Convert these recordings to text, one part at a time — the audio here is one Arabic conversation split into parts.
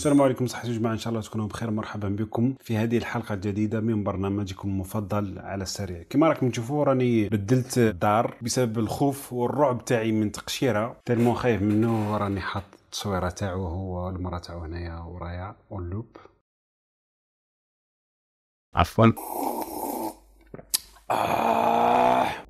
السلام عليكم صحة جماعة إن شاء الله تكونوا بخير مرحبا بكم في هذه الحلقة الجديدة من برنامجكم المفضل على السريع كما راكم تشوفوا راني بدلت الدار بسبب الخوف والرعب تاعي من تقشيرة تلمو خايف منه راني حاط التصويرة تاعو هو المرة تاعو هنايا ورايا اون لوب عفوا آه.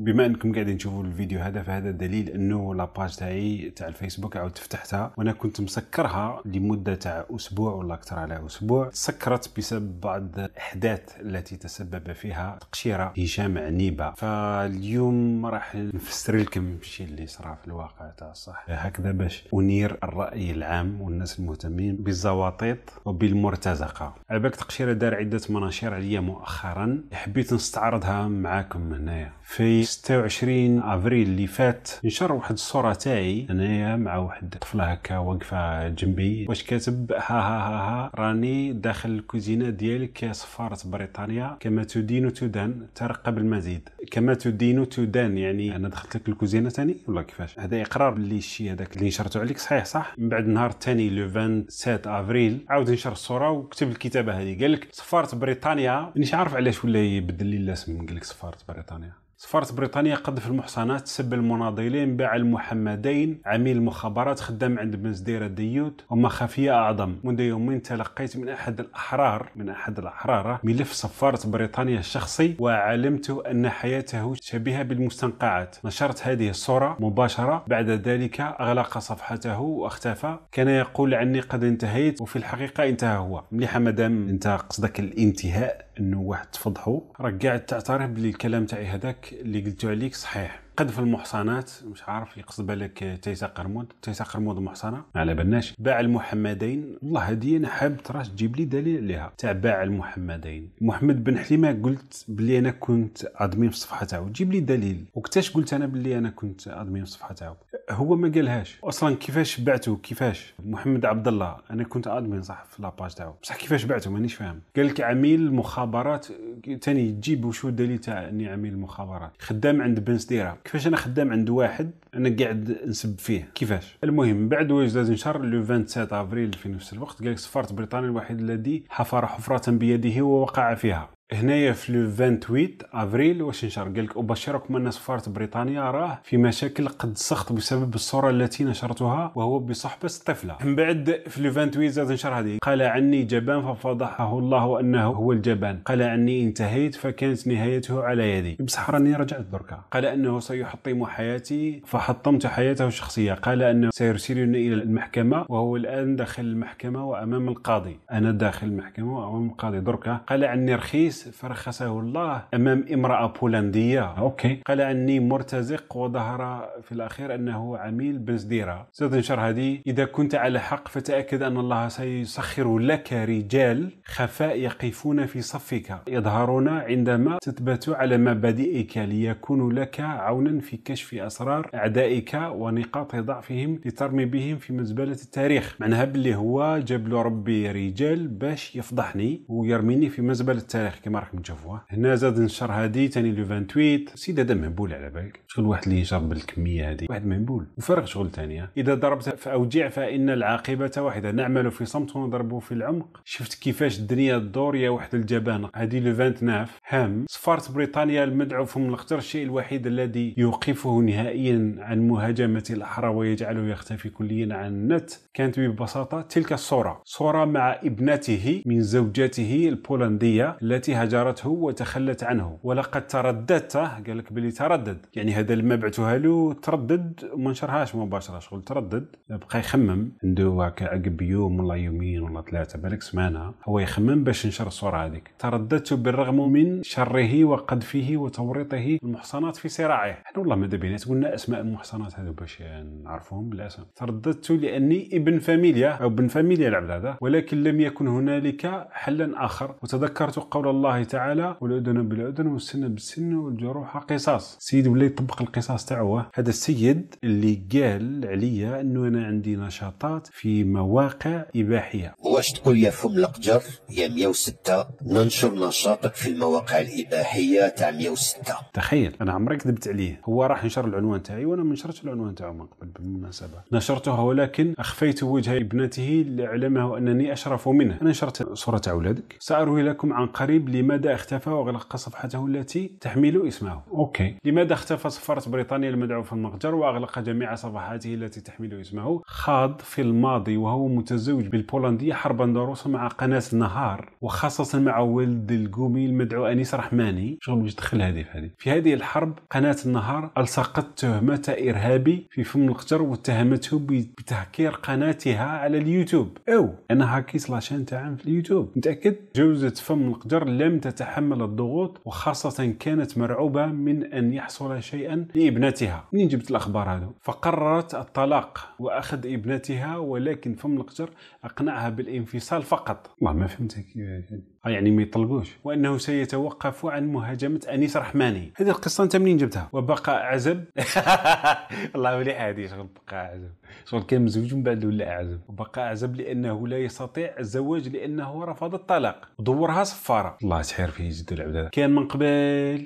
بما انكم قاعدين تشوفوا الفيديو هذا فهذا دليل انه لاباج تاعي تاع الفيسبوك عاود فتحتها وانا كنت مسكرها لمده تاع اسبوع ولا اكثر على اسبوع تسكرت بسبب بعض الاحداث التي تسبب فيها تقشيره هشام عنيبه فاليوم راح نفسر لكم الشيء اللي صرا في الواقع تاع الصح هكذا باش انير الراي العام والناس المهتمين بالزواطيط وبالمرتزقه على بالك تقشيره دار عده مناشير عليا مؤخرا حبيت نستعرضها معاكم هنايا في 26 افريل اللي فات نشر واحد الصوره تاعي انايا مع واحد طفله هكا واقفه جنبي واش كاتب ها ها ها, ها راني داخل الكوزينه ديالك سفاره بريطانيا كما تدين تدان ترقب المزيد كما تدين تدان يعني انا دخلت لك الكوزينه ثاني ولا كيفاش هذا اقرار اللي الشيء هذاك اللي نشرته عليك صحيح صح من بعد النهار الثاني لو 27 افريل عاود نشر الصوره وكتب الكتابه هذه قال لك سفاره بريطانيا مانيش عارف علاش ولا يبدل لي الاسم قال لك سفاره بريطانيا سفارة بريطانيا قذف المحصنات سب المناضلين باع المحمدين عميل المخابرات خدام عند بنزديرة ديوت وما خفية أعظم منذ يومين تلقيت من أحد الأحرار من أحد الأحرار ملف سفارة بريطانيا الشخصي وعلمت أن حياته شبيهة بالمستنقعات نشرت هذه الصورة مباشرة بعد ذلك أغلق صفحته واختفى كان يقول عني قد انتهيت وفي الحقيقة انتهى هو مليحة مدام أنت قصدك الانتهاء انه واحد تفضحو راك قاعد تعترف باللي الكلام تاعي هذاك اللي قلتو عليك صحيح قذف المحصنات مش عارف يقصد بالك آه، تيسا قرمود تيسا قرمود محصنه ما على بالناش باع المحمدين والله هذه انا حاب تراش تجيب لي دليل عليها تاع باع المحمدين محمد بن حليمه قلت بلي انا كنت ادمين في الصفحه تاعو جيب لي دليل وكتاش قلت انا بلي انا كنت ادمين في الصفحه تاعو هو ما قالهاش اصلا كيفاش بعته كيفاش محمد عبد الله انا كنت ادمين صح في لاباج تاعو بصح كيفاش بعته مانيش فاهم قال لك عميل مخابرات ثاني تجيب وشو الدليل تاع اني عميل مخابرات خدام عند بن سديره كيفاش انا خدام عند واحد انا قاعد نسب فيه كيفاش المهم بعد لازم شهر لو 27 افريل في نفس الوقت قال سفاره بريطانيا الوحيد الذي حفر حفره بيده ووقع فيها هنايا في لو 28 افريل واش نشر قال لك ابشركم ان سفاره بريطانيا راه في مشاكل قد سخط بسبب الصوره التي نشرتها وهو بصحبه الطفله من بعد في لو 28 زاد نشر هذه قال عني جبان ففضحه الله انه هو الجبان قال عني انتهيت فكانت نهايته على يدي بصح راني رجعت دركا قال انه سيحطم حياتي فحطمت حياته الشخصيه قال انه سيرسلني الى المحكمه وهو الان داخل المحكمه وامام القاضي انا داخل المحكمه وامام القاضي دركا قال عني رخيص فرخصه الله امام امراه بولنديه اوكي قال اني مرتزق وظهر في الاخير انه عميل بزديره ستنشر هذه اذا كنت على حق فتاكد ان الله سيسخر لك رجال خفاء يقفون في صفك يظهرون عندما تثبت على مبادئك ليكون لك عونا في كشف اسرار اعدائك ونقاط ضعفهم لترمي بهم في مزبله التاريخ معناها باللي هو جاب له ربي رجال باش يفضحني ويرميني في مزبله التاريخ كما راكم تشوفوها هنا زاد نشر هادي ثاني لو 28 سيدة هذا مهبول على بالك شغل واحد اللي جاب بالكميه هذه واحد منبول وفرق شغل ثانيه اذا ضربت في اوجع فان العاقبه واحده نعمل في صمت ونضرب في العمق شفت كيفاش الدنيا الدور يا واحد الجبانه هذه لو 29 هام سفاره بريطانيا المدعو فهم الخطر الشيء الوحيد الذي يوقفه نهائيا عن مهاجمه الاحرى ويجعله يختفي كليا عن النت كانت ببساطه تلك الصوره صوره مع ابنته من زوجته البولنديه التي هجرته وتخلت عنه ولقد ترددت قال لك بلي تردد يعني هذا اللي ما بعتوها له تردد وما نشرهاش مباشره شغل تردد بقى يخمم عنده هكا عقب يوم ولا يومين ولا ثلاثه بالك سمانه هو يخمم باش ينشر الصوره هذيك ترددت بالرغم من شره وقذفه وتوريطه المحصنات في صراعه احنا والله ماذا بينا قلنا اسماء المحصنات هذو باش نعرفوهم بالاسم ترددت لاني ابن فاميليا او ابن فاميليا العبد هذا ولكن لم يكن هنالك حلا اخر وتذكرت قول الله تعالى والاذن بالاذن والسن بالسن والجروح قصاص سيد ولا بقى القصص تاعو هذا السيد اللي قال عليا انه انا عندي نشاطات في مواقع اباحيه واش تقول يا فم القجر يا 106 ننشر نشاطك في المواقع الاباحيه تاع 106 تخيل انا عمري كذبت عليه هو راح نشر العنوان تاعي وانا ما نشرتش العنوان تاعو من قبل بالمناسبه نشرته ولكن اخفيت وجه ابنته لاعلمه انني اشرف منه انا نشرت صوره تاع اولادك ساروي لكم عن قريب لماذا اختفى واغلق صفحته التي تحمل اسمه اوكي لماذا اختفى سفاره بريطانيا المدعو في المتجر وأغلق جميع صفحاته التي تحمل اسمه خاض في الماضي وهو متزوج بالبولندية حربا ضروسا مع قناة النهار وخاصة مع ولد القومي المدعو أنيس رحماني شغل باش دخل في هذه في هذه الحرب قناة النهار ألصقت تهمة إرهابي في فم القجر واتهمته بتهكير قناتها على اليوتيوب أو أنا هاكيت لاشين تاعهم في اليوتيوب متأكد جوزة فم القجر لم تتحمل الضغوط وخاصة كانت مرعوبة من أن يحصل شيئا شيئا لابنتها منين جبت الاخبار هذا فقررت الطلاق واخذ ابنتها ولكن فم القجر اقنعها بالانفصال فقط الله ما فهمتك آه، يعني ما يطلقوش وانه سيتوقف عن مهاجمه انيس رحماني هذه القصه انت منين جبتها وبقى عزب والله مليح هذه شغل بقى عزب شغل كان مزوج من بعد ولا عزب وبقى عزب لانه لا يستطيع الزواج لانه رفض الطلاق ودورها صفاره الله سحر فيه جد العبد كان من قبل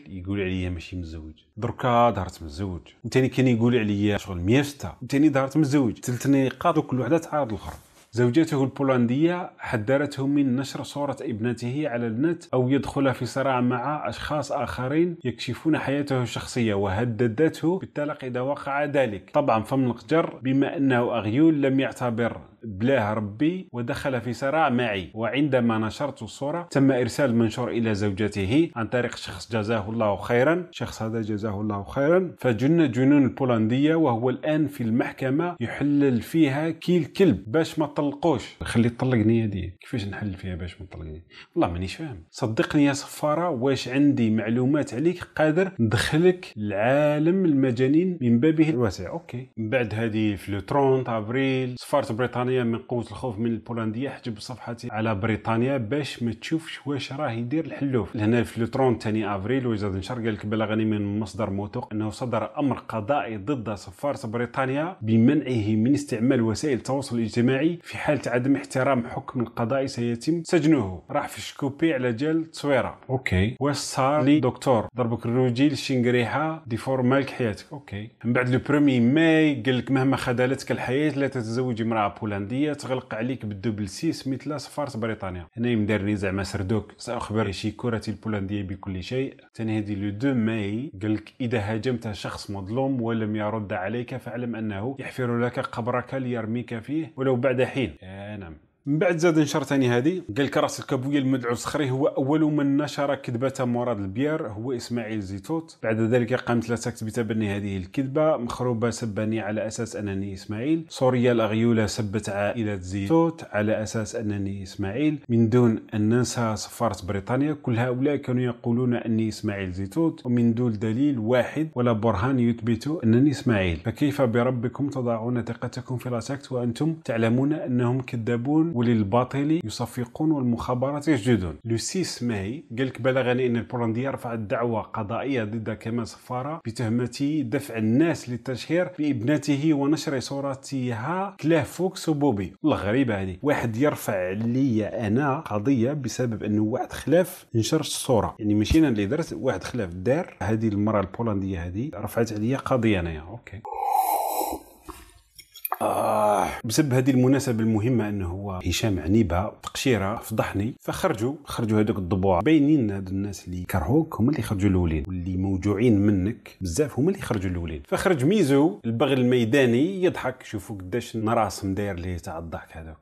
يقول عليا ماشي مزوج دركا دارت مزوج ثاني كان يقول عليا شغل ميستا ثاني دارت مزوج ثلث نقاط وكل وحده تعارض الاخرى زوجته البولندية حذرته من نشر صورة ابنته على النت أو يدخل في صراع مع أشخاص آخرين يكشفون حياته الشخصية وهددته بالطلاق إذا وقع ذلك طبعا فمن القجر بما أنه أغيول لم يعتبر بلاه ربي ودخل في صراع معي وعندما نشرت الصورة تم إرسال منشور إلى زوجته عن طريق شخص جزاه الله خيرا شخص هذا جزاه الله خيرا فجن جنون البولندية وهو الآن في المحكمة يحلل فيها كيل كلب باش ما طلقوش خلي طلقني هذه كيفاش نحل فيها باش ما طلقني والله مانيش فاهم صدقني يا صفارة واش عندي معلومات عليك قادر ندخلك لعالم المجانين من بابه الواسع اوكي من بعد هذه في لو 30 ابريل سفارة بريطانيا بريطانيا من قوه الخوف من البولنديه حجب صفحته على بريطانيا باش ما تشوفش واش راه يدير الحلوف لهنا في لو 30 ثاني افريل وزاد نشر قال لك بلغني من مصدر موثوق انه صدر امر قضائي ضد سفاره بريطانيا بمنعه من استعمال وسائل التواصل الاجتماعي في حاله عدم احترام حكم القضاء سيتم سجنه راح في الشكوبي على جال تصويره اوكي واش صار لي دكتور ضربك الروجي للشنقريحه ديفور مالك حياتك اوكي من بعد لو 1 ماي قال لك مهما خذلتك الحياه لا تتزوج امراه بولنديه الهولنديه تغلق عليك بالدوبل 6 مثل سفاره بريطانيا هنا يمدرني زعما سردوك ساخبر شي كره البولنديه بكل شيء ثاني هذه لو 2 ماي قالك اذا هاجمت شخص مظلوم ولم يرد عليك فاعلم انه يحفر لك قبرك ليرميك فيه ولو بعد حين يا آه، نعم من بعد زاد نشر ثاني هذه قال لك راس الكابويه المدعو الصخري هو اول من نشر كذبه مراد البيار هو اسماعيل زيتوت بعد ذلك قامت لاساكس بتبني هذه الكذبه مخروبه سبني على اساس انني اسماعيل سوريا الاغيوله سبت عائله زيتوت على اساس انني اسماعيل من دون ان ننسى سفاره بريطانيا كل هؤلاء كانوا يقولون اني اسماعيل زيتوت ومن دون دليل واحد ولا برهان يثبت انني اسماعيل فكيف بربكم تضعون ثقتكم في لاساكت وانتم تعلمون انهم كذابون وللباطل يصفقون والمخابرات يجدون لو 6 ماي قال لك بلغني ان البولنديه رفعت دعوه قضائيه ضد كمال صفاره بتهمه دفع الناس للتشهير بابنته ونشر صورتها كلاه فوكس وبوبي والله غريبه هذه واحد يرفع لي انا قضيه بسبب انه واحد خلاف نشر الصوره يعني ماشي انا اللي درت واحد خلاف دار هذه المراه البولنديه هذه رفعت عليا قضيه انايا اوكي آه بسبب هذه المناسبة المهمة أنه هو هشام عنيبة تقشيرة فضحني فخرجوا خرجوا هذوك الضبوع باينين هاد الناس اللي كرهوك هما اللي خرجوا الأولين واللي موجوعين منك بزاف هما اللي خرجوا الأولين فخرج ميزو البغل الميداني يضحك شوفوا قداش نراس داير ليه تاع الضحك هذاك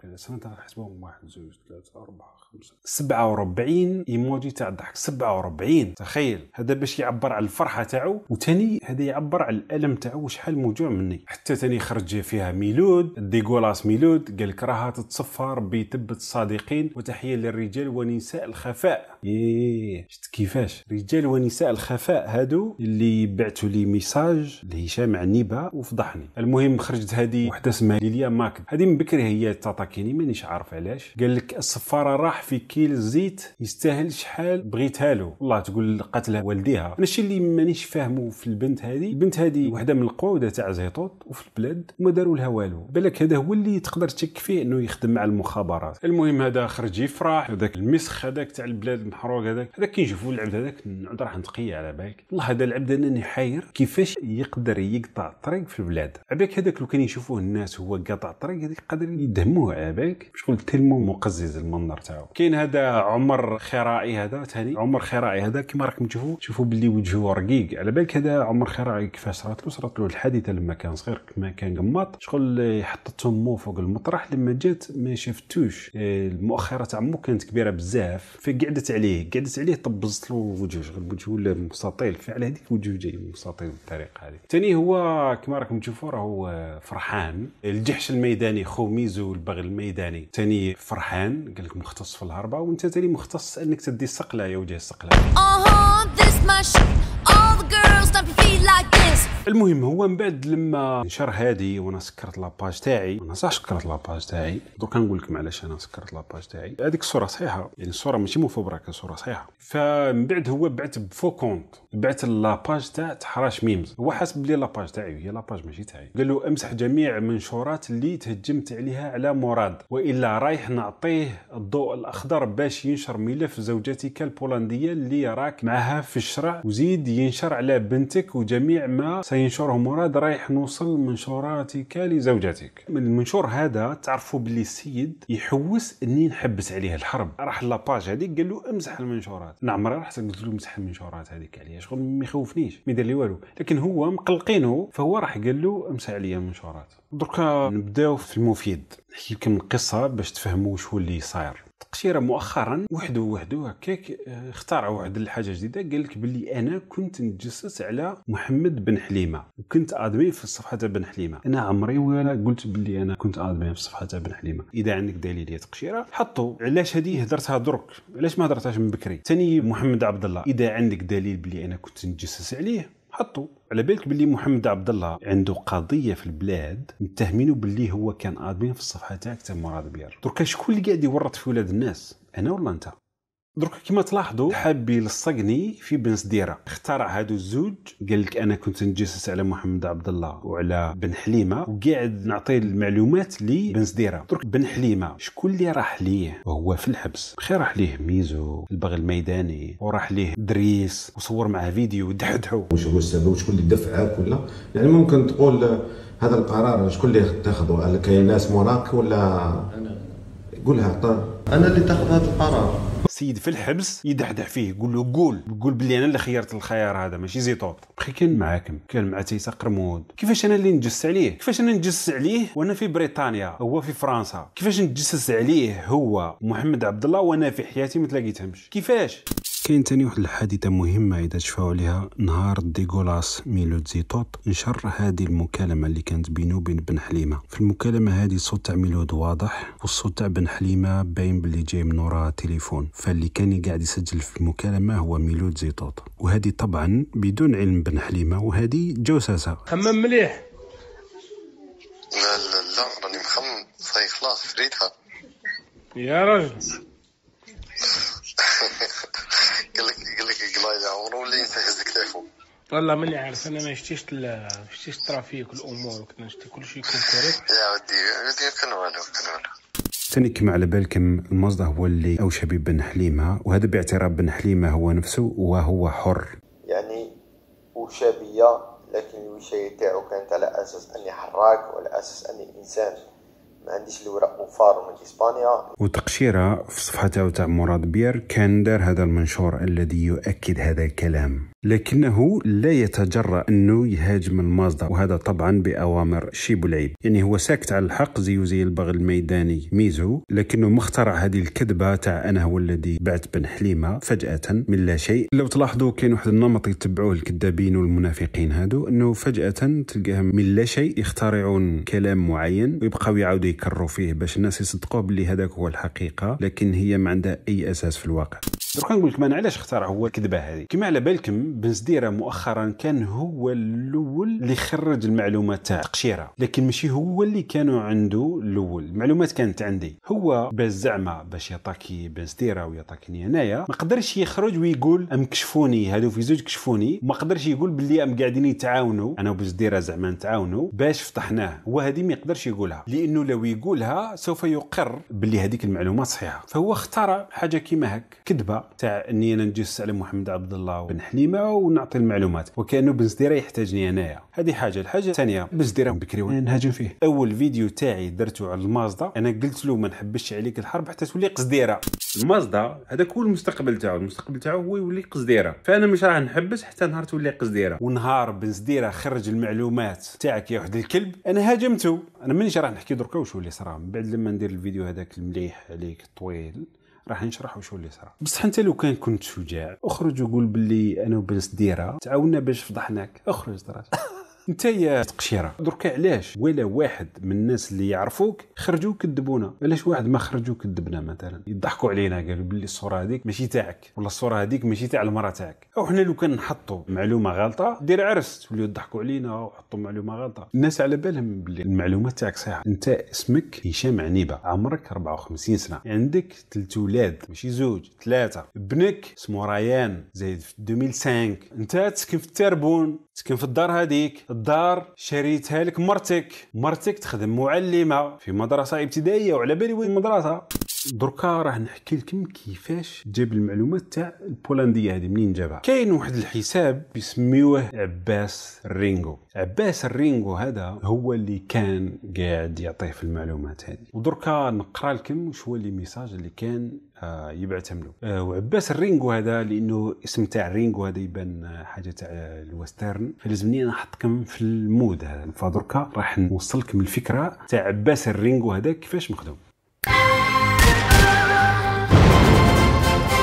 حسبهم واحد زوج ثلاثة أربعة 47 ايموجي تاع الضحك 47 تخيل هذا باش يعبر على الفرحه تاعو وثاني هذا يعبر على الالم تاعو شحال موجوع مني حتى ثاني خرج فيها ميلود ديغولاس ميلود قال لك راها تتصفى ربي يثبت الصادقين وتحيه للرجال ونساء الخفاء ايه شفت كيفاش رجال ونساء الخفاء هادو اللي بعتوا لي ميساج لهشام عنيبه وفضحني المهم خرجت هذه وحده اسمها ليليا ماكد هذه من بكري هي تاتاكيني مانيش عارف علاش قال لك الصفاره راح في كيل زيت يستاهل شحال بغيتها له والله تقول قتلها والديها انا الشيء اللي مانيش فاهمه في البنت هذه البنت هذه وحده من القوده تاع زيطوط وفي البلاد وما داروا لها والو بالك هذا هو اللي تقدر تشك فيه انه يخدم مع المخابرات المهم هذا خرج يفرح وذاك المسخ هذاك تاع البلاد المحروق هذاك هذاك نشوفوا العبد هذاك نعود راح نتقي على بالك والله هذا العبد انني حاير كيفاش يقدر يقطع الطريق في البلاد عباك هذاك لو كان يشوفوه الناس هو قطع الطريق هذاك قادر يدهموه على بالك شغل تلمو مقزز المنظر تاعو كاين هذا عمر خرائي هذا ثاني عمر خرائي هذا كما راكم تشوفوا تشوفوا باللي وجهه رقيق على بالك هذا عمر خرائي كيفاش صرات له صرات له الحادثه لما كان صغير كما كان قماط شغل حطت تمو فوق المطرح لما جات ما شافتوش المؤخره تاع مو كانت كبيره بزاف فقعدت عليه عليه جلست عليه طبزت له الوجوه شغل الوجه ولا مستطيل فعلا هذيك الوجوه جاي مستطيل بالطريقه هذه ثاني هو كما راكم تشوفوا راه هو فرحان الجحش الميداني خو ميزو البغل الميداني ثاني فرحان قال لك مختص في الهربه وانت ثاني مختص انك تدي السقله يا وجه السقله المهم هو من بعد لما نشر هادي وانا سكرت لاباج تاعي انا صح سكرت لاباج تاعي دوكا نقول لكم علاش انا سكرت لاباج تاعي هذيك الصوره صحيحه يعني الصوره ماشي مفبركه الصوره صحيحه فمن بعد هو بعت بفو كونت بعت لاباج تاع تحراش ميمز هو حاسب بلي لاباج تاعي هي لاباج ماشي تاعي قال له امسح جميع المنشورات اللي تهجمت عليها على مراد والا رايح نعطيه الضوء الاخضر باش ينشر ملف زوجتك البولنديه اللي راك معها في الشرع وزيد ينشر على بنتك وجميع ما سينشره مراد رايح نوصل منشوراتك لزوجتك من المنشور هذا تعرفوا بلي السيد يحوس اني نحبس عليه الحرب راح لاباج هذيك قال له امسح المنشورات نعم راح قلت له امسح المنشورات هذيك عليها شغل ما يخوفنيش ما يدير لي والو لكن هو مقلقينه فهو راح قال له امسح عليا المنشورات دركا نبداو في المفيد نحكي لكم القصه باش تفهموا شو اللي صاير تقشيره مؤخرا وحده وحده هكاك آه، اخترعوا واحد الحاجه جديده قال لك باللي انا كنت نتجسس على محمد بن حليمه وكنت ادمي في الصفحه تاع بن حليمه انا عمري ولا قلت باللي انا كنت ادمي في الصفحه تاع بن حليمه اذا عندك دليل يا تقشيره حطوا علاش هذه هدرتها درك علاش ما هدرتهاش من بكري ثاني محمد عبد الله اذا عندك دليل بلي انا كنت نتجسس عليه حطوا على بالك باللي محمد عبد الله عنده قضيه في البلاد متهمينه باللي هو كان ادمين في الصفحه تاعك تاع مراد بيار دركا شكون اللي قاعد يورط في ولاد الناس انا ولا انت درك كما تلاحظوا حابي لصقني في بن سديره اخترع هادو الزوج قال لك انا كنت نجسس على محمد عبد الله وعلى بن حليمه وقاعد نعطي المعلومات لبن سديره درك بن حليمه شكون اللي راح ليه وهو في الحبس بخير راح ليه ميزو البغي الميداني وراح ليه دريس وصور معاه فيديو ودحدحو واش هو السبب شكون اللي دفعك ولا يعني ممكن تقول هذا القرار شكون اللي تاخذه كاين ناس موراك ولا انا قولها عطا طيب. انا اللي تاخذ هذا القرار سيد في الحبس يدحدح فيه يقول له قول قول بلي انا اللي خيرت الخيار هذا ماشي زيطوط بخي كان معاكم كان مع تيسا قرمود كيفاش انا اللي نجس عليه كيفاش انا نجس عليه وانا في بريطانيا هو في فرنسا كيفاش نجسس عليه هو محمد عبد الله وانا في حياتي ما تلاقيتهمش كيفاش كاين تاني واحد الحادثه مهمه اذا تشفاو عليها نهار ديغولاس ميلود زيتوت نشر هذه المكالمه اللي كانت بينو وبين بن حليمه في المكالمه هذه الصوت تاع ميلود واضح والصوت تاع بن حليمه باين باللي جاي من ورا تليفون فاللي كان قاعد يسجل في المكالمه هو ميلود زيتوت وهذه طبعا بدون علم بن حليمه وهذه جوساسه خمم مليح لا لا لا راني مخمم صاي خلاص فريتها يا رجل والله ماني عارف انا ما شفتيش ما شتيش الترافيك والامور كنت نشتي شيء يكون كوريكت يا ودي ودي كان والو كان والو كما على بالكم المصدر هو اللي اوشى بن حليمه وهذا باعتراف بن حليمه هو نفسه وهو حر يعني اوشى لكن الوشايه تاعو كانت على اساس اني حراك وعلى اساس اني انسان ما عنديش الوراق وفار من اسبانيا وتقشيره في صفحته تاع مراد بير كان دار هذا المنشور الذي يؤكد هذا الكلام لكنه لا يتجرأ أنه يهاجم المصدر وهذا طبعا بأوامر شيب العيب يعني هو ساكت على الحق زيو زي البغي الميداني ميزو لكنه مخترع هذه الكذبة تاع أنا هو الذي بعت بن حليمة فجأة من لا شيء لو تلاحظوا كاين واحد النمط يتبعوه الكذابين والمنافقين هادو أنه فجأة تلقاهم من لا شيء يخترعون كلام معين ويبقاو يعاودوا يكرروا فيه باش الناس يصدقوه باللي هذاك هو الحقيقة لكن هي ما عندها أي أساس في الواقع دروك نقول لكم انا علاش اخترع هو الكذبه هذه كما على بالكم بن زديره مؤخرا كان هو الاول اللي خرج المعلومات تاع تقشيره لكن ماشي هو اللي كانوا عنده الاول المعلومات كانت عندي هو باش زعما باش يطاكي بن زديره ويطاكيني انايا ما قدرش يخرج ويقول ام كشفوني هادو في زوج كشفوني ما قدرش يقول باللي ام قاعدين يتعاونوا انا وبن زديره زعما نتعاونوا باش فتحناه وهذه ما يقدرش يقولها لانه لو يقولها سوف يقر باللي هذيك المعلومه صحيحه فهو اخترع حاجه كيما هك كذبه تاع اني انا نجس على محمد عبد الله بن حليمه ونعطي المعلومات وكانه بنزديره يحتاجني انايا هذه حاجه الحاجه الثانيه بنزديره بكري نهاجم فيه اول فيديو تاعي درته على المازدا انا قلت له ما نحبش عليك الحرب حتى تولي قصديره المازدا هذاك هو المستقبل تاعو المستقبل تاعو هو يولي قصديره فانا مش راح نحبس حتى نهار تولي قصديره ونهار بنزديره خرج المعلومات تاعك يا واحد الكلب انا هاجمته انا مانيش راح نحكي دركا وش اللي صرا من بعد لما ندير الفيديو هذاك المليح عليك طويل راح نشرح وشو اللي صرا بصح انت لو كان كنت شجاع اخرج وقول باللي انا وبنس ديره تعاونا باش فضحناك اخرج درات انت يا تقشيره درك علاش ولا واحد من الناس اللي يعرفوك خرجوا كذبونا علاش واحد ما خرجوا كذبنا مثلا يضحكوا علينا قالوا باللي الصوره هذيك ماشي تاعك ولا الصوره هذيك ماشي تاع المراه تاعك او حنا لو كان نحطوا معلومه غلطه دير عرس توليو يضحكوا علينا وحطوا معلومه غلطه الناس على بالهم باللي المعلومه تاعك صحيحه انت اسمك هشام عنيبه عمرك 54 سنه عندك ثلاث اولاد ماشي زوج ثلاثه ابنك اسمه ريان زايد في 2005 انت تسكن في التربون تسكن في الدار هذيك الدار شريتها لك مرتك مرتك تخدم معلمه في مدرسه ابتدائيه وعلى بالي وين المدرسه دركا راه نحكي لكم كيفاش جاب المعلومات تاع البولنديه هذه منين جابها كاين واحد الحساب بيسميوه عباس الرينغو عباس الرينغو هذا هو اللي كان قاعد يعطيه في المعلومات هذه ودركا نقرا لكم شو هو اللي ميساج اللي كان آه، يبعتملو آه، وعباس الرينغو هذا لانه اسم تاع الرينغو هذا يبان حاجه تاع الوسترن فلازمني نحطكم في المود هذا فدركا راح نوصلكم الفكره تاع عباس الرينغو هذا كيفاش مخدوم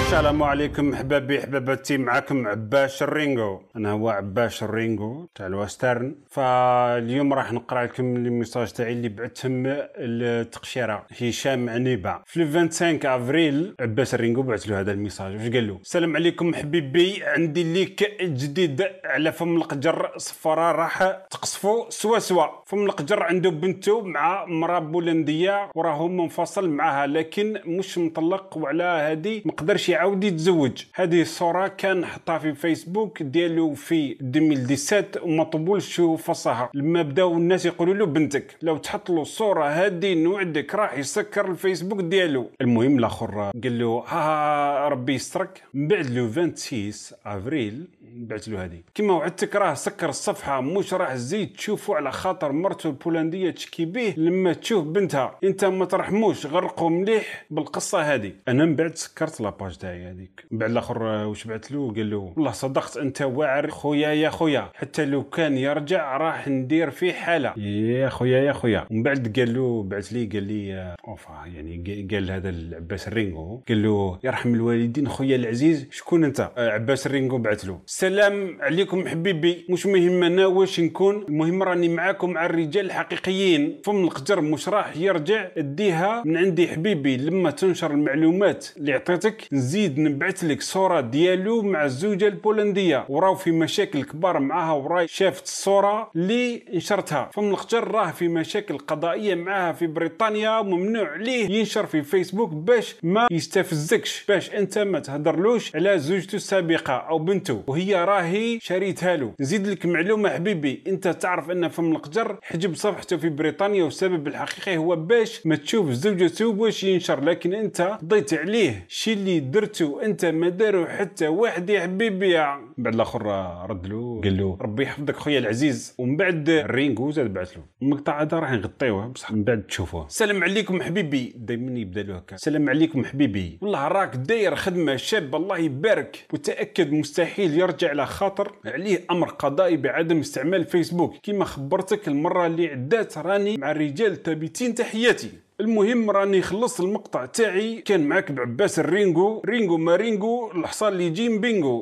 السلام عليكم حبابي حباباتي معكم عباش الرينغو انا هو عباش الرينغو تاع الوسترن فاليوم راح نقرا لكم الميساج تاعي اللي بعتهم التقشيره هشام عنيبه في 25 افريل عباش الرينغو بعث له هذا الميساج واش قال له السلام عليكم حبيبي عندي ليك جديد على فم القجر صفاره راح تقصفو سوا سوا فم القجر عنده بنته مع مرا بولنديه وراهم منفصل معاها لكن مش مطلق وعلى هذه مقدرش يعاود يتزوج هذه الصوره كان حطها في فيسبوك ديالو في 2017 وما طبولش فصها لما بداو الناس يقولوا له بنتك لو تحط له الصوره هذه نوعدك راح يسكر الفيسبوك ديالو المهم الاخر قال له ها ربي يسترك من بعد لو 26 افريل بعت له هذه كما وعدتك راه سكر الصفحه مش راح زيد تشوفوا على خاطر مرته البولنديه تشكي به لما تشوف بنتها انت ما ترحموش غرقوا مليح بالقصه هذه انا من بعد سكرت لاباج تاعي هي هذيك من بعد الاخر آه، واش بعث له قال له والله صدقت انت واعر خويا يا خويا حتى لو كان يرجع راح ندير فيه حاله يا خويا يا خويا ومن بعد قال له بعث لي قال لي آه، اوفا يعني قال هذا العباس الرينغو قال له يرحم الوالدين خويا العزيز شكون انت آه، عباس الرينغو بعث له السلام عليكم حبيبي مش مهم انا واش نكون المهم راني معاكم مع الرجال الحقيقيين فم القجر مش راح يرجع اديها من عندي حبيبي لما تنشر المعلومات اللي عطيتك نزيد نزيد نبعث لك صوره ديالو مع الزوجه البولنديه وراو في مشاكل كبار معاها وراي شافت الصوره اللي نشرتها فمن الخجر راه في مشاكل قضائيه معاها في بريطانيا ممنوع ليه ينشر في فيسبوك باش ما يستفزكش باش انت ما تهدرلوش على زوجته السابقه او بنته وهي راهي شريتها له نزيد لك معلومه حبيبي انت تعرف ان فم القجر حجب صفحته في بريطانيا والسبب الحقيقي هو باش ما تشوف زوجته باش ينشر لكن انت قضيت عليه الشي اللي درت درتو انت ما دارو حتى واحد يا حبيبي بعد الاخر رد له قال له ربي يحفظك خويا العزيز ومن بعد الرينجو زاد بعث له المقطع هذا راح نغطيوه بصح من بعد تشوفوه السلام عليكم حبيبي دائما يبدا له هكا السلام عليكم حبيبي والله راك داير خدمه شاب الله يبارك وتاكد مستحيل يرجع على خاطر عليه امر قضائي بعدم استعمال فيسبوك كما خبرتك المره اللي عدات راني مع الرجال ثابتين تحياتي المهم راني خلصت المقطع تاعي كان معاك بعباس الرينجو رينجو ما رينجو الحصان اللي يجي بينجو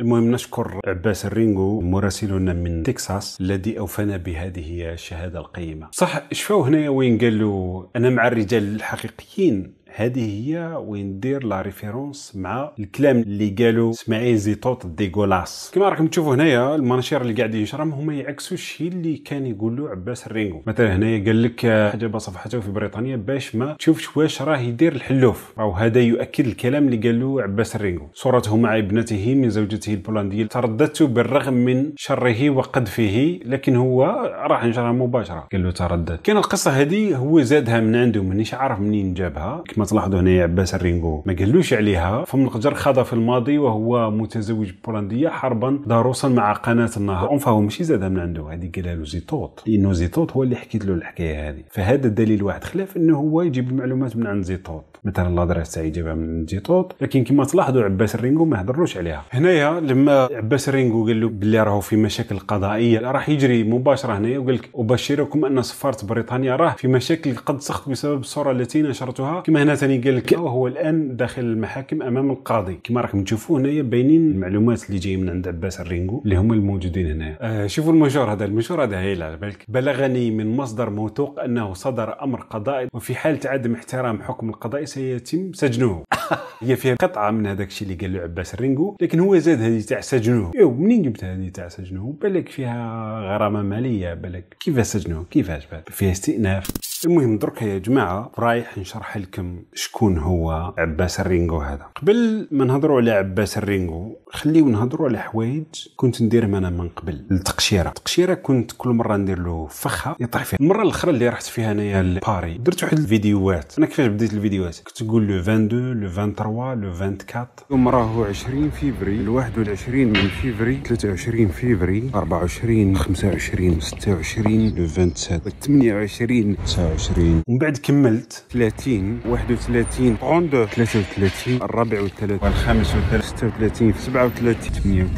المهم نشكر عباس الرينجو مراسلنا من تكساس الذي اوفانا بهذه الشهاده القيمه صح شفاو هنا وين قالوا انا مع الرجال الحقيقيين هذه هي وين ندير لا ريفيرونس مع الكلام اللي قالوا اسماعيل زيطوط ديغولاس كما راكم تشوفوا هنايا المناشير اللي قاعد ينشرهم هما يعكسوا الشيء اللي كان يقول له عباس الرينغو مثلا هنايا قال لك حاجه صفحته في بريطانيا باش ما تشوفش واش راه يدير الحلوف او هذا يؤكد الكلام اللي قالوا عباس الرينغو صورته مع ابنته من زوجته البولنديه ترددت بالرغم من شره وقذفه لكن هو راح نشرها مباشره قال له تردد كان القصه هذه هو زادها من عنده مانيش عارف منين جابها كما كما تلاحظوا هنا عباس الرينغو ما قالوش عليها فمن القجر خاض في الماضي وهو متزوج بولنديه حربا داروسا مع قناه النهر فهو ماشي زاد من عنده هذه قال له زيتوت لانه زيتوت هو اللي حكيت له الحكايه هذه فهذا الدليل واحد خلاف انه هو يجيب المعلومات من عند زيتوت مثلا الهضره تاعي جابها من الانتيطوط لكن كما تلاحظوا عباس الرينغو ما هضروش عليها هنايا لما عباس الرينغو قال له بلي راهو في مشاكل قضائيه راح يجري مباشره هنايا وقال لك ابشركم ان سفاره بريطانيا راه في مشاكل قد سخط بسبب الصوره التي نشرتها كما هنا ثاني قال لك وهو الان داخل المحاكم امام القاضي كما راكم تشوفوا هنايا باينين المعلومات اللي جايه من عند عباس الرينغو اللي هما الموجودين هنا آه شوفوا المشهور هذا المشهور هذا هايل على بالك بلغني من مصدر موثوق انه صدر امر قضائي وفي حاله عدم احترام حكم القضاء سيتم سجنه هي فيها قطعه من هذاك الشيء اللي قال له عباس الرينجو لكن هو زاد هذه تاع سجنه ايوا منين جبت هذه تاع سجنه بالك فيها غرامه ماليه بالك كيفاش سجنه كيفاش فيها استئناف المهم درك يا جماعه رايح نشرح لكم شكون هو عباس الرينجو هذا قبل ما نهضروا على عباس الرينجو خليو نهضروا على حوايج كنت نديرهم انا من قبل التقشيره التقشيره كنت كل مره ندير له فخه يطيح فيها المره الاخرى اللي رحت فيها انايا لباري درت واحد الفيديوهات انا كيفاش بديت الفيديوهات كنت تقول لو 22 لو 23 لو 24 اليوم راهو 20 فيفري 21 من فيفري 23 فيفري 24 25 26 لو 27 28 29 ومن بعد كملت 30 31 32 33 34 35 36 37 38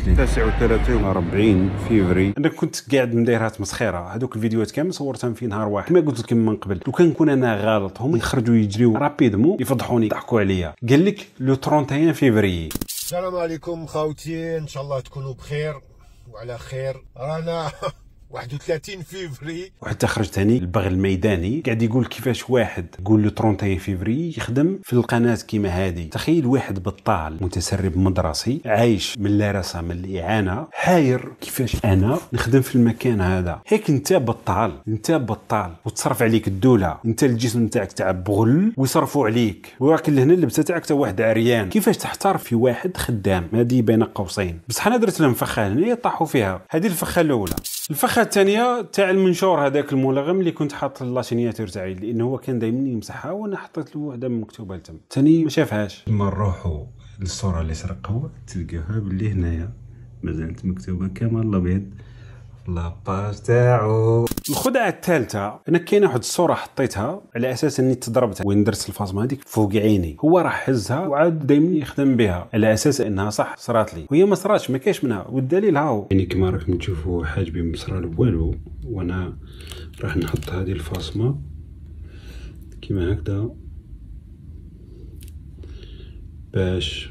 39 40 فيفري انا كنت قاعد مدايرات مسخيره هذوك الفيديوهات كامل صورتهم في نهار واحد كما قلت لكم من قبل لو كان نكون انا غلط هما يخرجوا يجريو رابيدمون يفضحوني ضحكوا عليا قال لك لو 31 فيفري السلام عليكم خاوتي ان شاء الله تكونوا بخير وعلى خير رانا 31 فيفري وحتى خرج ثاني البغي الميداني قاعد يقول كيفاش واحد يقول له 31 فيفري يخدم في القناه كيما هذه تخيل واحد بطال متسرب مدرسي عايش من اللارسه من الاعانه حاير كيفاش انا نخدم في المكان هذا هيك انت بطال انت بطال وتصرف عليك الدوله انت الجسم تاعك تاع بغل ويصرفوا عليك ولكن لهنا اللبسه تاعك واحد عريان كيفاش تحتار في واحد خدام هذه بين قوسين بصح انا درت لهم فخه هنا طاحوا فيها هذه الفخه الاولى الفخه الثانيه تاع المنشور هذاك الملغم اللي كنت حاط لا تاعي لانه هو كان دائما يمسحها وانا حطيت له وحده مكتوبه لتم ثاني ما شافهاش لما نروحوا للصوره اللي سرقوها تلقاها باللي هنايا مازالت مكتوبه كما الابيض لاباج تاعو الخدعه الثالثه انا كاينه واحد الصوره حطيتها على اساس اني تضربت وين درت الفاطمه هذيك فوق عيني هو راح حزها وعاد دائما يخدم بها على اساس انها صح صرات لي وهي ما صراتش ما كاينش منها والدليل هاو يعني كما راكم تشوفوا حاجبي ما صرا والو وانا راح نحط هذه الفاصمه كما هكذا باش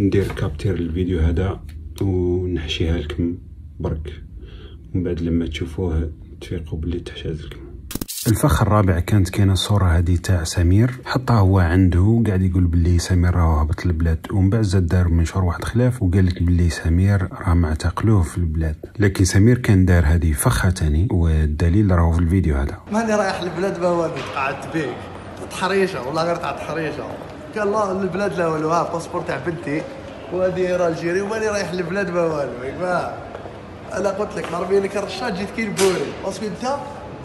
ندير كابتير الفيديو هذا ونحشيها لكم برك من بعد لما تشوفوه تفيقوا بلي تحت الفخ الرابع كانت كاينه الصوره هذه تاع سمير حطها هو عنده قاعد يقول بلي سمير راه هبط البلاد ومن بعد زاد دار منشور واحد خلاف وقال لك بلي سمير راه معتقلوه في البلاد لكن سمير كان دار هذه فخه ثاني والدليل راه في الفيديو هذا ماني رايح البلاد ما والو قعدت بيك تحريشه والله غير تاع تحريشه قال الله البلاد لا والو باسبور تاع بنتي وهذه راه الجيري وماني رايح البلاد ما والو انا قلت لك مرمي لك الرشاش جيت كي بوري باسكو انت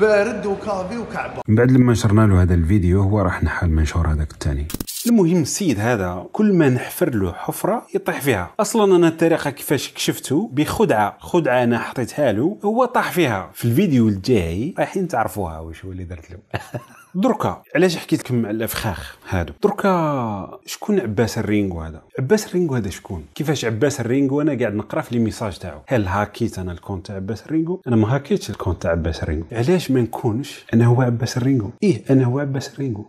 بارد وكافي وكعبه من بعد لما نشرنا له هذا الفيديو هو راح نحل منشور هذاك الثاني المهم السيد هذا كل ما نحفر له حفره يطيح فيها اصلا انا الطريقه كيفاش كشفته بخدعه خدعه انا حطيتها له هو طاح فيها في الفيديو الجاي رايحين تعرفوها واش هو اللي درت له دركا علاش حكيت لكم على الافخاخ هادو دركا شكون عباس الرينغو هذا عباس الرينغو هذا شكون كيفاش عباس الرينغو انا قاعد نقرا في لي ميساج تاعو هل هاكيت انا الكونت تاع عباس الرينغو انا ما هاكيتش الكونت تاع عباس الرينغو علاش ما نكونش انا هو عباس الرينغو ايه انا هو عباس الرينغو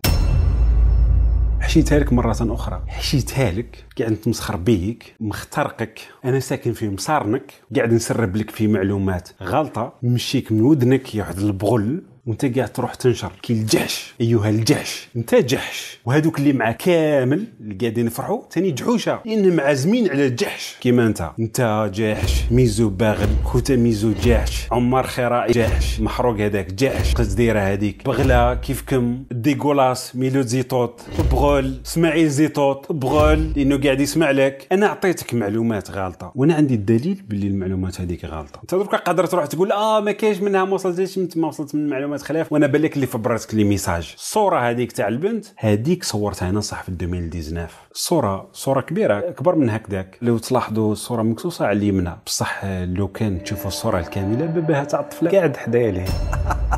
حشيتها لك مرة أخرى حشيتها لك قاعد نتمسخر بيك مخترقك أنا ساكن في مصارنك قاعد نسرب لك في معلومات غلطة نمشيك من ودنك يا واحد البغل وانت كاع تروح تنشر كي الجحش ايها الجحش انت جحش وهذوك اللي معاه كامل اللي قاعدين يفرحوا ثاني جحوشه لانهم عازمين على الجحش كيما انت انت جحش ميزو باغل كوتا ميزو جحش عمر خراء جحش محروق هذاك جحش قزديره هذيك بغلا كيفكم ديغولاس ميلو زيتوت بغول اسماعيل زيتوت بغول لانه قاعد يسمع لك انا عطيتك معلومات غلطه وانا عندي الدليل باللي المعلومات هذيك غلطه انت درك قادر تروح تقول اه ما كاينش منها ما وصلتش ما وصلت من المعلومات ما خلاف وانا بالك اللي فبرتك لي ميساج الصوره هذيك تاع البنت هذيك صورتها انا صح في 2019 صوره صوره كبيره اكبر من هكذاك لو تلاحظوا الصوره مكسوسه على اليمنى بصح لو كان تشوفوا الصوره الكامله باباها تاع الطفله قاعد حدايا ليه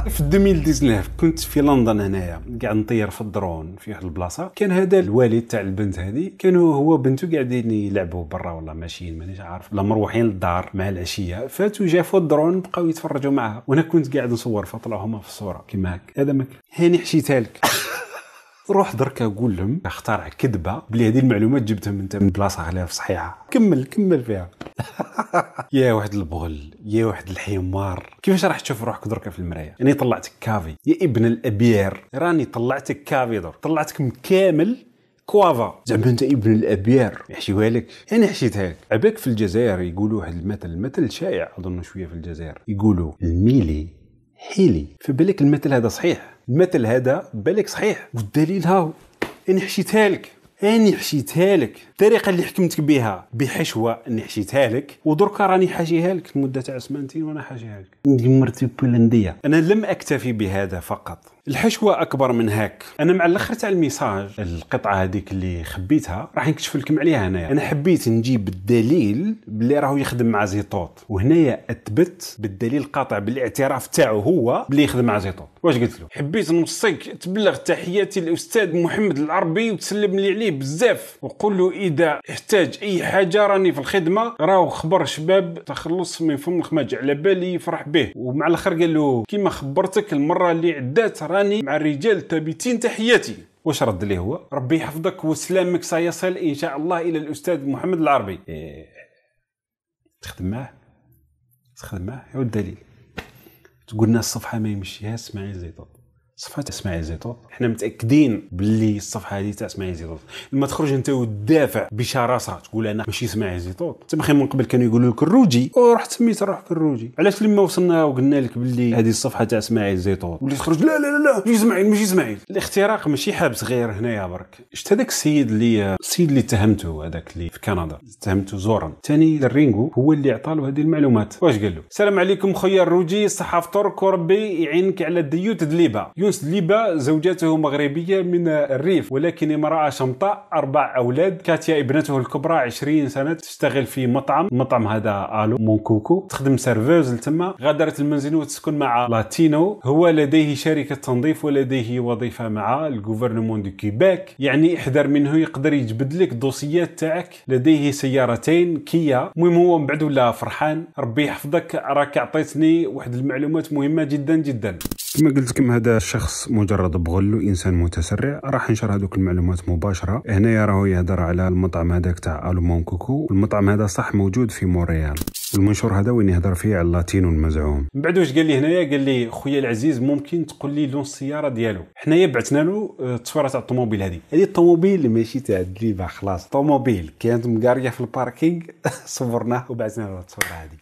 في 2019 كنت في لندن هنايا قاعد نطير في الدرون في واحد البلاصه كان هذا الوالد تاع البنت هذه كان هو بنته قاعدين يلعبوا برا ولا ماشيين مانيش عارف لا مروحين للدار مع العشيه فاتوا في الدرون بقاو يتفرجوا معاها وانا كنت قاعد نصور فطلعوا هما في الصوره كيما هكا هذا ما هاني حشيتها لك روح درك قول لهم اخترع كذبه بلي هذه المعلومات جبتها من من بلاصه غير صحيحه كمل كمل فيها يا واحد البغل يا واحد الحمار كيفاش راح تشوف روحك درك في المرايه اني طلعتك كافي يا ابن الابيار راني طلعتك كافي درك طلعتك كامل كوافا زعما انت ابن الابيار يحشيوها لك انا حشيتها لك عباك في الجزائر يقولوا واحد المثل المثل شائع اظن شويه في الجزائر يقولوا الميلي حيلي فبالك المثل هذا صحيح المثل هذا بالك صحيح والدليل هاو اني حشيتها لك اني حشيتها لك الطريقه اللي حكمتك بها بحشوه اني حشيتها لك ودركا راني حاجيها لك لمده تاع سمانتين وانا حاجيها لك بولنديه انا لم اكتفي بهذا فقط الحشوه اكبر من هيك انا مع الاخر تاع الميساج القطعه هذيك اللي خبيتها راح نكشف لكم عليها هنايا انا حبيت نجيب الدليل باللي راهو يخدم مع زيطوط وهنايا اثبت بالدليل القاطع بالاعتراف تاعو هو بلي يخدم مع زيطوط واش قلت له حبيت نوصيك تبلغ تحياتي للأستاذ محمد العربي وتسلم لي عليه بزاف وقول له اذا احتاج اي حاجه راني في الخدمه راهو خبر شباب تخلص من فم الخماج على بالي يفرح به ومع الاخر قال له كيما خبرتك المره اللي عدات راني مع الرجال ثابتين تحياتي واش رد ليه هو ربي يحفظك وسلامك سيصل ان شاء الله الى الاستاذ محمد العربي إيه. تخدم معاه تخدم معاه هو الدليل تقولنا الصفحه ما يمشيها اسماعيل زيطون صفحه تاع اسماعيل زيطوط احنا متاكدين باللي الصفحه هذه تاع اسماعيل زيطوط لما تخرج انت وتدافع بشراسه تقول انا ماشي اسماعيل زيطوط انت من قبل كانوا يقولوا لك الروجي ورحت سميت روحك الروجي علاش لما وصلنا وقلنا لك باللي هذه الصفحه تاع اسماعيل زيطوط واللي تخرج لا لا لا لا ماشي اسماعيل ماشي اسماعيل الاختراق ماشي حابس غير يا برك شفت هذاك السيد اللي السيد اللي اتهمته هذاك اللي في كندا اتهمته زورا ثاني الرينغو هو اللي عطى له هذه المعلومات واش قال له السلام عليكم خويا الروجي الصحه فطورك وربي يعينك على الديوت دليبه مسلبة زوجته مغربية من الريف ولكن امرأة شمطاء أربع أولاد كاتيا ابنته الكبرى 20 سنة تشتغل في مطعم المطعم هذا ألو مونكوكو تخدم سيرفوز لتما غادرت المنزل وتسكن مع لاتينو هو لديه شركة تنظيف ولديه وظيفة مع الغوفرنمون دو كيباك يعني احذر منه يقدر يجبد لك دوسيات تاعك لديه سيارتين كيا المهم هو من بعد ولا فرحان ربي يحفظك راك عطيتني واحد المعلومات مهمة جدا جدا كما قلت لكم هذا الشخص شخص مجرد بغلو انسان متسرع راح نشر هذوك المعلومات مباشره هنايا راهو يهضر على المطعم هذاك تاع المون كوكو المطعم هذا صح موجود في موريال المنشور هذا وين يهضر فيه على اللاتينو المزعوم من بعد واش قال لي هنايا قال لي خويا العزيز ممكن تقول لي لون السياره ديالو حنايا بعثنا له التصويره آه، تاع الطوموبيل هذه هذه الطوموبيل ماشي تاع الدليبه خلاص طوموبيل كانت مقاريه في الباركينغ صورناه وبعثنا له التصويره هذه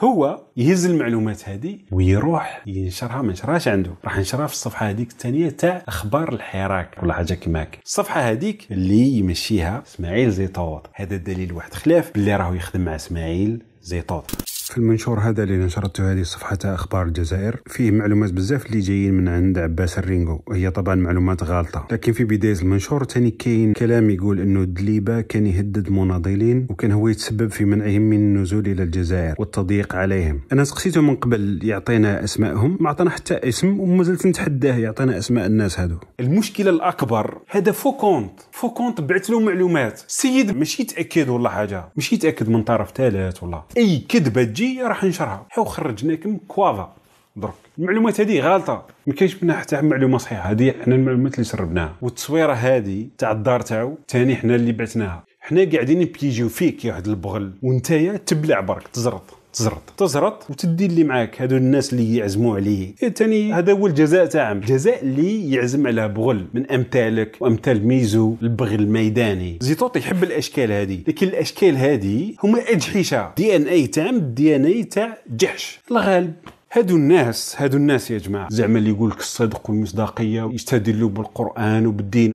هو يهز المعلومات هذه ويروح ينشرها ما نشرهاش عنده راح نشرها في الصفحه هذيك الثانيه تاع اخبار الحراك ولا حاجه كيما هكا الصفحه هذيك اللي يمشيها اسماعيل زيطوط هذا دليل واحد خلاف باللي راهو يخدم مع اسماعيل زيطوط في المنشور هذا اللي نشرته هذه الصفحة أخبار الجزائر فيه معلومات بزاف اللي جايين من عند عباس الرينغو وهي طبعا معلومات غالطة لكن في بداية المنشور تاني كاين كلام يقول أنه دليبة كان يهدد مناضلين وكان هو يتسبب في منعهم من النزول إلى الجزائر والتضييق عليهم أنا سقسيته من قبل يعطينا أسمائهم ما عطانا حتى اسم وما زلت نتحداه يعطينا أسماء الناس هادو المشكلة الأكبر هذا فوكونت فوكونت بعت له معلومات السيد ماشي يتأكد ولا حاجة ماشي يتأكد من طرف ثالث ولا أي كذبة الجايه راح نشرها حيو خرجناكم كوافا درك المعلومات هذه غلطه ما كاينش منها حتى معلومه صحيحه هذه احنا المعلومات اللي سربناها والتصويره هذه تاع الدار تاعو ثاني حنا اللي بعثناها حنا قاعدين بيجيو فيك يا واحد البغل وانتيا تبلع برك تزرط تزرط تزرط وتدي اللي معاك هادو الناس اللي يعزموا عليه ثاني إيه، هذا هو الجزاء تاعهم الجزاء اللي يعزم على بغل من امثالك وامثال ميزو البغل الميداني زيتوط يحب الاشكال هذه لكن الاشكال هذه هما اجحشه دي ان اي تاعهم دي ان اي تاع جحش الغالب هادو الناس هادو الناس يا جماعه زعما اللي يقول لك الصدق والمصداقيه ويستدلوا بالقران وبالدين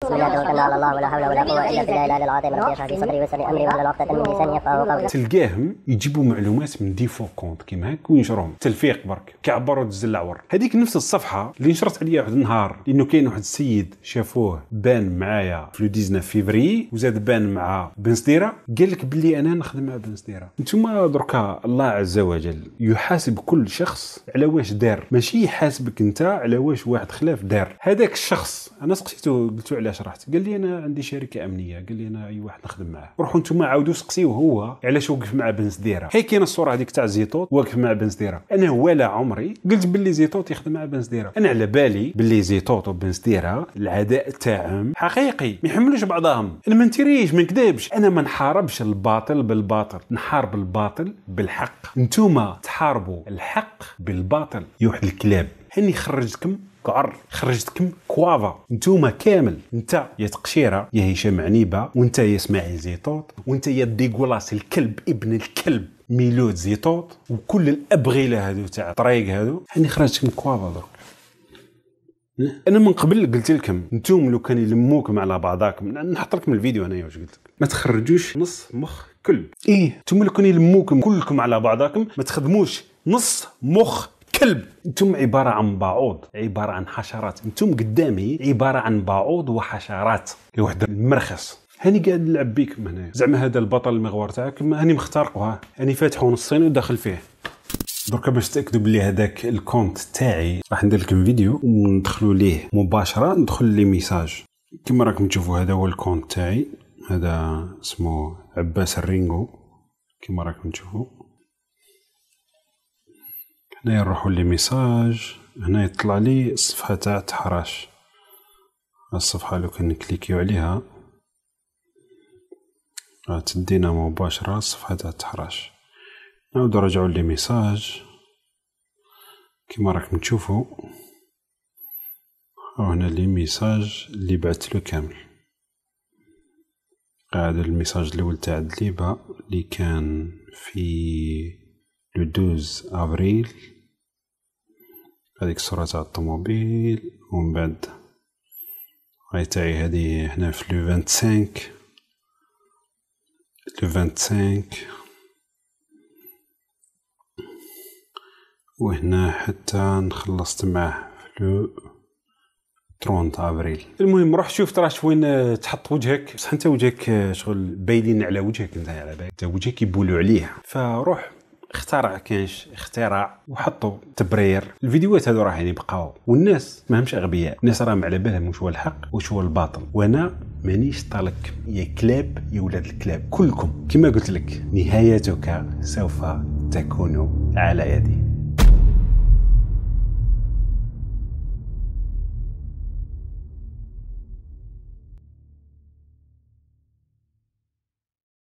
تلقاهم يجيبوا معلومات من دي كونت كيما هكا وينشروهم تلفيق برك كعبر تزلع ور هذيك نفس الصفحه اللي نشرت عليها واحد النهار لانه كاين واحد السيد شافوه بان معايا في لو 19 فيفري وزاد بان مع بن سديره قال لك باللي انا نخدم مع بن سديره انتم دركا الله عز وجل يحاسب كل شخص على واش دار ماشي يحاسبك انت على واش واحد خلاف دار هذاك الشخص انا سقسيته قلت له علاش رحت قال لي انا عندي شركه امنيه قال لي انا اي واحد نخدم معاه روحوا نتوما عاودوا سقسيوه هو علاش وقف مع بن سديره هي كاينه الصوره هذيك تاع زيتوت واقف مع بن سديره انا ولا عمري قلت باللي زيتوت يخدم مع بن سديره انا على بالي باللي زيتوت وبن سديره العداء تاعهم حقيقي ما يحملوش بعضهم انا ما نتريش ما نكذبش انا ما نحاربش الباطل بالباطل نحارب الباطل بالحق نتوما تحاربوا الحق بالباطل الباطل واحد الكلاب هاني خرجتكم كعر خرجتكم كوافا نتوما كامل انت يا تقشيره يا هشام عنيبه وانت يا اسماعيل زيطوط وانت يا ديغولاس الكلب ابن الكلب ميلود زيطوط وكل الابغيله هادو تاع الطريق هادو هاني خرجتكم كوافا درك إيه؟ انا من قبل قلت لكم نتوما لو كان يلموكم على بعضاكم نحط لكم الفيديو انايا واش قلت لكم ما تخرجوش نص مخ كل ايه نتوما لو كان يلموكم كلكم على بعضاكم ما تخدموش نص مخ كلب انتم عباره عن بعوض عباره عن حشرات انتم قدامي عباره عن بعوض وحشرات واحد المرخص هاني قاعد نلعب بيك هنا زعما هذا البطل المغوار تاعك هاني مخترقه هاني فاتحه نصين وداخل فيه دركا باش تاكدوا بلي هذاك الكونت تاعي راح ندير لكم فيديو وندخلوا ليه مباشره ندخل لي ميساج كما راكم تشوفوا هذا هو الكونت تاعي هذا اسمه عباس الرينغو كما راكم تشوفوا هنا نروحو لي ميساج هنا يطلع لي الصفحه تاع تحراش الصفحه لو نكليكيو عليها آه، تدينا مباشره الصفحه تاع تحراش نعاودو نرجعو لي ميساج كيما راكم تشوفوا هنا لي ميساج اللي بعتلو كامل هذا الميساج الاول تاع الدليبه اللي كان في لو دوز أفريل هذيك الصورة تاع الطوموبيل ومن بعد هاي تاعي هادي هنا في لو 25 لو 25 وهنا حتى نخلصت معاه في لو 30 افريل المهم روح شوف تراش وين آه، تحط وجهك بصح انت وجهك آه، شغل باينين على وجهك انت على بالك وجهك يبولوا عليه فروح اخترع كاش اختراع وحطوا تبرير الفيديوهات هذو راه يعني بقاو والناس ماهمش اغبياء الناس راهم على بالهم واش هو الحق واش هو الباطل وانا مانيش طالك يا كلاب يا ولاد الكلاب كلكم كما قلت لك نهايتك سوف تكون على يدي